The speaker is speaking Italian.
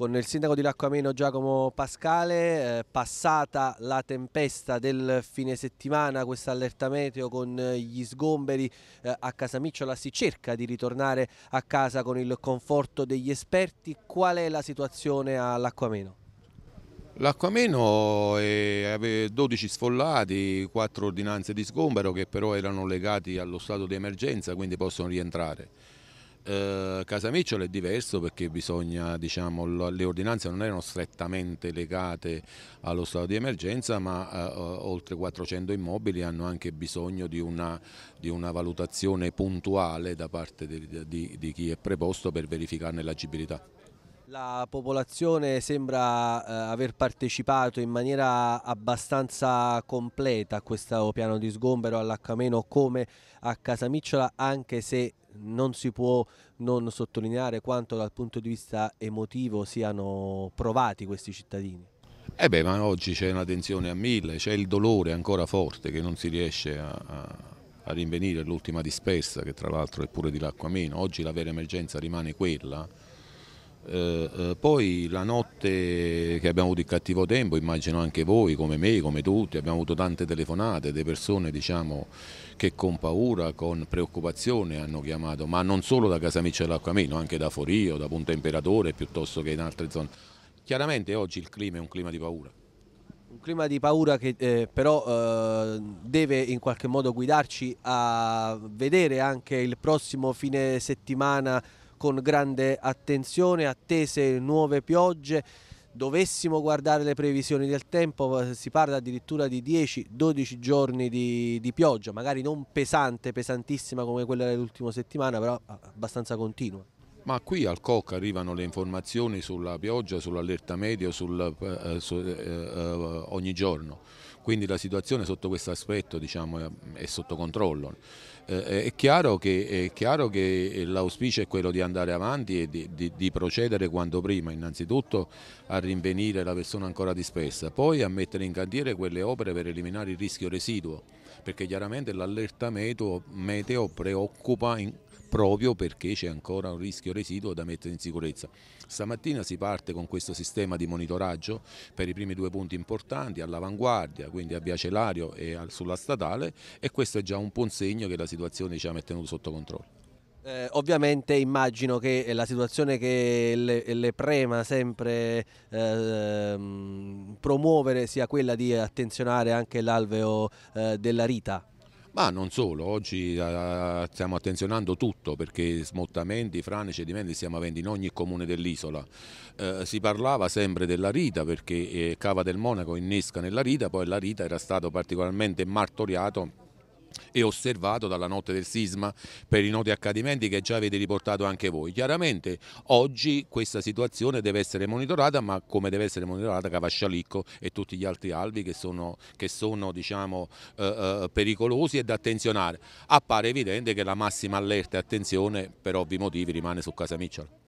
con il sindaco di Lacquameno Giacomo Pascale, eh, passata la tempesta del fine settimana, questa allerta meteo con eh, gli sgomberi eh, a Micciola, si cerca di ritornare a casa con il conforto degli esperti, qual è la situazione a Lacquameno? L'Acquameno aveva 12 sfollati, 4 ordinanze di sgombero che però erano legati allo stato di emergenza quindi possono rientrare. Eh, Casa Casamicciolo è diverso perché bisogna, diciamo, le ordinanze non erano strettamente legate allo stato di emergenza ma eh, oltre 400 immobili hanno anche bisogno di una, di una valutazione puntuale da parte di, di, di chi è preposto per verificarne l'agibilità. La popolazione sembra eh, aver partecipato in maniera abbastanza completa a questo piano di sgombero all'Accameno come a Casamicciola anche se non si può non sottolineare quanto dal punto di vista emotivo siano provati questi cittadini. Eh beh, ma oggi c'è una tensione a mille, c'è il dolore ancora forte che non si riesce a, a, a rinvenire l'ultima dispersa, che tra l'altro è pure di l'acqua meno. Oggi la vera emergenza rimane quella eh, eh, poi la notte che abbiamo avuto il cattivo tempo, immagino anche voi, come me, come tutti, abbiamo avuto tante telefonate di persone diciamo, che con paura, con preoccupazione hanno chiamato, ma non solo da Casamiccia dell'Acquameno, anche da Forio, da Punta Imperatore piuttosto che in altre zone. Chiaramente oggi il clima è un clima di paura. Un clima di paura che eh, però eh, deve in qualche modo guidarci a vedere anche il prossimo fine settimana con grande attenzione, attese nuove piogge, dovessimo guardare le previsioni del tempo si parla addirittura di 10-12 giorni di, di, pioggia, magari non pesante, pesantissima come quella dell'ultima settimana, però abbastanza continua. Ma qui al COC arrivano le informazioni sulla pioggia, sull'allerta media sul, eh, eh su, eh, eh, ogni giorno, quindi la situazione sotto questo aspetto diciamo, è, sotto controllo. Eh, è chiaro che, che l'auspicio è quello di andare avanti e di, di, di, procedere quanto prima, innanzitutto a rinvenire la persona ancora dispersa, poi a mettere in cantiere quelle opere per eliminare il rischio residuo, perché chiaramente l'allerta meteo, preoccupa proprio perché c'è ancora un rischio residuo da mettere in sicurezza. Stamattina si parte con questo sistema di monitoraggio per i primi due punti importanti, all'avanguardia, quindi a Via Celario e sulla statale e questo è già un buon segno che la situazione diciamo, è tenuta sotto controllo. Eh, ovviamente immagino che la situazione che le, le prema sempre eh, promuovere sia quella di attenzionare anche l'alveo eh, della rita. Ma non solo, oggi eh, stiamo attenzionando tutto perché smottamenti, frane, cedimenti stiamo avendo in ogni comune dell'isola. Eh, si parlava sempre della Rita perché eh, Cava del Monaco innesca nella Rita, poi la Rita era stato particolarmente martoriato e osservato dalla notte del sisma per i noti accadimenti che già avete riportato anche voi. Chiaramente oggi questa situazione deve essere monitorata, ma come deve essere monitorata Cavascialicco e tutti gli altri albi che sono, che sono diciamo, eh, eh pericolosi e da attenzionare. Appare evidente che la massima allerta e attenzione per ovvi motivi rimane su Casa Micciolo.